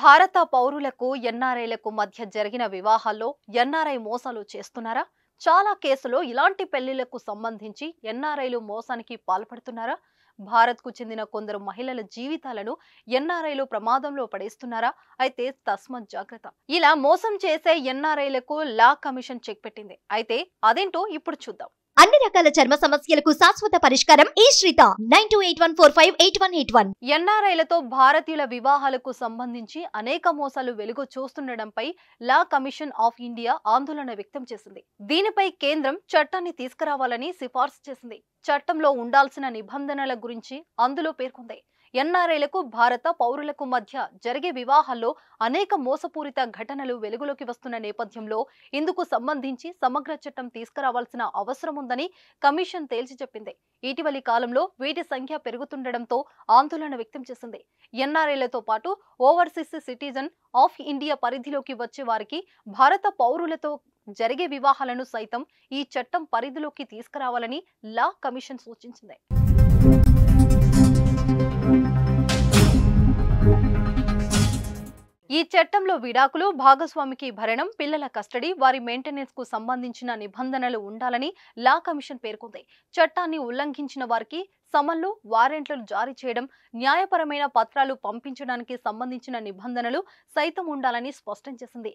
భారత పౌరులకు ఎన్ఆర్ఐలకు మధ్య జరిగిన వివాహాల్లో ఎన్ఆర్ఐ మోసాలు చేస్తున్నారా చాలా కేసులు ఇలాంటి పెళ్లిళ్లకు సంబంధించి ఎన్ఆర్ఐలు మోసానికి పాల్పడుతున్నారా భారత్కు చెందిన కొందరు మహిళల జీవితాలను ఎన్ఆర్ఐలు ప్రమాదంలో పడేస్తున్నారా అయితే తస్మత్ జాగ్రత్త ఇలా మోసం చేసే ఎన్ఆర్ఐలకు లా కమిషన్ చెక్ పెట్టింది అయితే అదేంటో ఇప్పుడు చూద్దాం అన్ని రకాల చర్మ సమస్యలకు శాశ్వత పరిష్కారం ఈ శ్రీత nine two eight one four five eight one eight one ఎన్ఆర్ఐలతో భారతీయుల వివాహాలకు సంబంధించి అనేక మోసాలు వెలుగు చూస్తుండడంపై లా కమిషన్ ఆఫ్ ఇండియా ఆందోళన వ్యక్తం చేసింది దీనిపై కేంద్రం చట్టాన్ని తీసుకురావాలని సిఫార్సు చేసింది చట్టంలో ఉండాల్సిన నిబంధనల గురించి అందులో పేర్కొంది ఎన్ఆర్ఐలకు భారత పౌరులకు మధ్య జరిగే వివాహాల్లో అనేక మోసపూరిత ఘటనలు వెలుగులోకి వస్తున్న నేపథ్యంలో ఇందుకు సంబంధించి సమగ్ర చట్టం తీసుకురావాల్సిన అవసరం ఉందని కమిషన్ తేల్చి చెప్పింది ఇటీవలి కాలంలో వీటి సంఖ్య పెరుగుతుండటంతో ఆందోళన వ్యక్తం చేసింది ఎన్ఆర్ఐలతో పాటు ఓవర్సీస్ సిటిజన్ ఆఫ్ ఇండియా పరిధిలోకి వచ్చే వారికి భారత పౌరులతో జరిగే వివాహాలను సైతం ఈ చట్టం పరిధిలోకి తీసుకురావాలని లా కమిషన్ సూచించింది ఈ చట్టంలో విడాకులు భాగస్వామికి భరణం పిల్లల కస్టడీ వారి మెయింటెనెన్స్ కు సంబంధించిన నిబంధనలు ఉండాలని లా కమిషన్ పేర్కొంది చట్టాన్ని ఉల్లంఘించిన వారికి సమన్లు వారెంట్లు జారీ చేయడం న్యాయపరమైన పత్రాలు పంపించడానికి సంబంధించిన నిబంధనలు సైతం ఉండాలని స్పష్టం చేసింది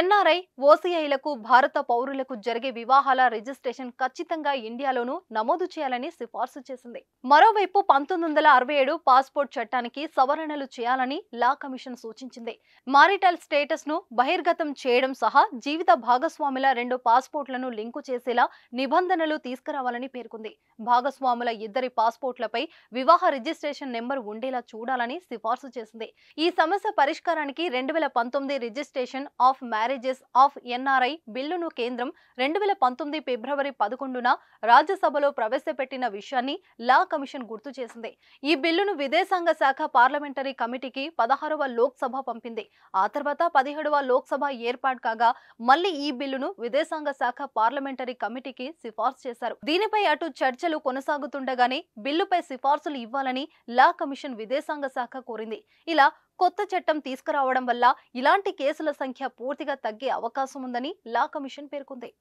ఎన్ఆర్ఐ ఓసీఐలకు భారత పౌరులకు జరిగే వివాహాల రిజిస్ట్రేషన్ ఖచ్చితంగా ఇండియాలోనూ నమోదు చేయాలని సిఫార్సు చేసింది మరోవైపు పంతొమ్మిది వందల అరవై ఏడు పాస్పోర్ట్ చట్టానికి సవరణలు చేయాలని లా కమిషన్ సూచించింది మారిటల్ స్టేటస్ ను బహిర్గతం చేయడం సహా జీవిత భాగస్వాముల రెండు పాస్పోర్ట్లను లింకు చేసేలా నిబంధనలు తీసుకురావాలని పేర్కొంది భాగస్వాముల ఇద్దరి పాస్పోర్ట్లపై వివాహ రిజిస్ట్రేషన్ నెంబర్ ఉండేలా చూడాలని సిఫార్సు చేసింది ఈ సమస్య పరిష్కారానికి రెండు వేల పంతొమ్మిది registration of marriages of NRI బిల్లును కేంద్రం రెండు వేల పంతొమ్మిది ఫిబ్రవరి పదకొండున రాజ్యసభలో ప్రవేశపెట్టిన విషయాన్ని లా కమిషన్ గుర్తు చేసింది ఈ బిల్లును విదేశాంగ శాఖ పార్లమెంటరీ కమిటీకి పదహారవ లోక్సభ పంపింది ఆ తర్వాత పదిహేడవ లోక్సభ ఏర్పాటు కాగా మళ్లీ ఈ బిల్లును విదేశాంగ శాఖ పార్లమెంటరీ కమిటీకి సిఫార్సు చేశారు దీనిపై అటు చర్చలు కొనసాగుతుండగానే బిల్లుపై సిఫార్సులు ఇవ్వాలని లా కమిషన్ విదేశాంగ శాఖ కోరింది ఇలా కొత్త చట్టం తీసుకురావడం వల్ల ఇలాంటి కేసుల సంఖ్య పూర్తిగా తగ్గే అవకాశం ఉందని లా కమిషన్ పేర్కొంది